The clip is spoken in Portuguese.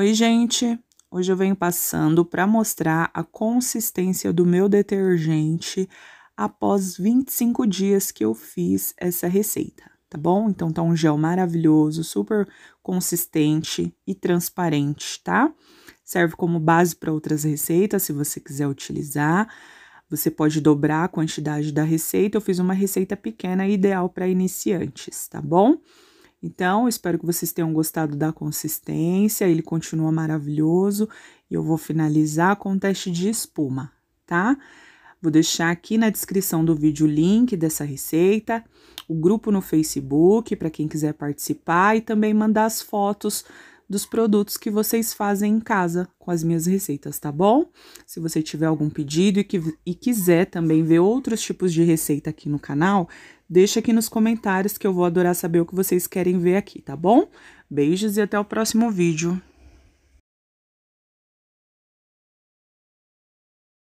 Oi, gente! Hoje eu venho passando para mostrar a consistência do meu detergente após 25 dias que eu fiz essa receita, tá bom? Então tá um gel maravilhoso, super consistente e transparente, tá? Serve como base para outras receitas, se você quiser utilizar. Você pode dobrar a quantidade da receita. Eu fiz uma receita pequena, ideal para iniciantes, tá bom? Então, espero que vocês tenham gostado da consistência, ele continua maravilhoso e eu vou finalizar com um teste de espuma, tá? Vou deixar aqui na descrição do vídeo o link dessa receita, o grupo no Facebook para quem quiser participar e também mandar as fotos dos produtos que vocês fazem em casa com as minhas receitas, tá bom? Se você tiver algum pedido e, que, e quiser também ver outros tipos de receita aqui no canal, deixa aqui nos comentários que eu vou adorar saber o que vocês querem ver aqui, tá bom? Beijos e até o próximo vídeo.